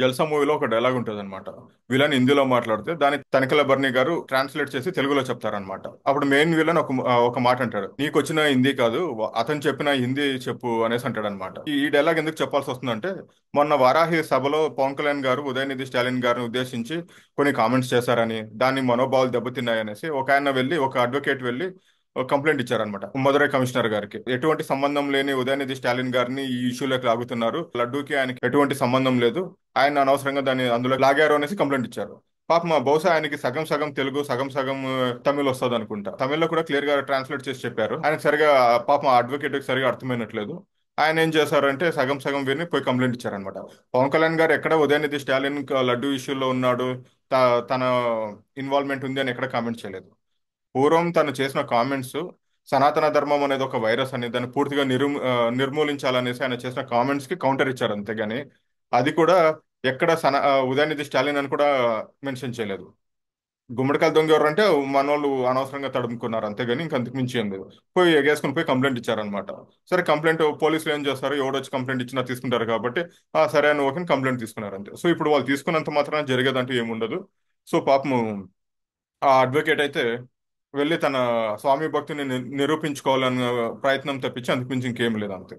జల్సా మూవీలో ఒక డైలాగ్ ఉంటుంది అనమాట విలన్ హిందీలో మాట్లాడితే దాని తనకల బర్ని గారు ట్రాన్స్లేట్ చేసి తెలుగులో చెప్తారనమాట అప్పుడు మెయిన్ విలన్ ఒక ఒక మాట అంటాడు నీకు వచ్చిన హిందీ కాదు అతను చెప్పిన హిందీ చెప్పు అనేసి అంటాడు అనమాట ఈ డైలాగ్ ఎందుకు చెప్పాల్సి వస్తుందంటే మొన్న వారాహి సభలో పవన్ కళ్యాణ్ గారు ఉదయనిధి స్టాలిన్ గారిని ఉద్దేశించి కొన్ని కామెంట్స్ చేశారని దాన్ని మనోభావాలు దెబ్బతిన్నాయనేసి ఒక ఆయన వెళ్ళి ఒక అడ్వకేట్ వెళ్ళి కంప్లైంట్ ఇచ్చారనమాట మధురై కమిషనర్ గారికి ఎటువంటి సంబంధం లేని ఉదయనిధి స్టాలిన్ గారిని ఈ ఇష్యూలోకి లాగుతున్నారు లడ్డూకి ఆయనకి ఎటువంటి సంబంధం లేదు ఆయన అనవసరంగా దాన్ని అందులో లాగారు అనేసి కంప్లైంట్ ఇచ్చారు పాప బహుశా ఆయనకి సగం సగం తెలుగు సగం సగం తమిళ్ వస్తుంది అనుకుంటా తమిళ్లో కూడా క్లియర్ గా ట్రాన్స్లేట్ చేసి చెప్పారు ఆయన సరిగా పాపం అడ్వకేట్ సరిగా అర్థమైనట్లేదు ఆయన ఏం చేశారంటే సగం సగం విని పోయి కంప్లైంట్ ఇచ్చారనమాట పవన్ కళ్యాణ్ గారు ఎక్కడ ఉదయనిధి స్టాలిన్ లడ్డు ఇష్యూలో ఉన్నాడు తన ఇన్వాల్వ్మెంట్ ఉంది అని ఎక్కడ కామెంట్ చేయలేదు పూర్వం తను చేసిన కామెంట్స్ సనాతన ధర్మం అనేది ఒక వైరస్ అనేది దాన్ని పూర్తిగా నిర్ నిర్మూలించాలనేసి ఆయన చేసిన కామెంట్స్ కి కౌంటర్ ఇచ్చారు అంతేగాని అది కూడా ఎక్కడ సన ఉదయనిధి స్టాలిన్ అని కూడా మెన్షన్ చేయలేదు గుమ్మడికాయలు దొంగ ఎవరు అంటే మనోళ్ళు అనవసరంగా తడుముకున్నారు అంతేగాని ఇంక అంతకు మించి ఏం లేదు పోయి ఎగేసుకుని పోయి కంప్లైంట్ ఇచ్చారనమాట సరే కంప్లైంట్ పోలీసులు ఏం చేస్తారు ఎవడొచ్చి కంప్లైంట్ ఇచ్చినా తీసుకుంటారు కాబట్టి ఆ సరే అని ఓకే కంప్లైంట్ తీసుకున్నారు అంతే సో ఇప్పుడు వాళ్ళు తీసుకున్నంత మాత్రం జరిగేదంటూ ఏముండదు సో పాపము ఆ అడ్వకేట్ అయితే వెళ్ళి తన స్వామి భక్తిని నిరూపించుకోవాలన్న ప్రయత్నం తప్పించి అందుకు మించి ఇంకేం లేదు అంతే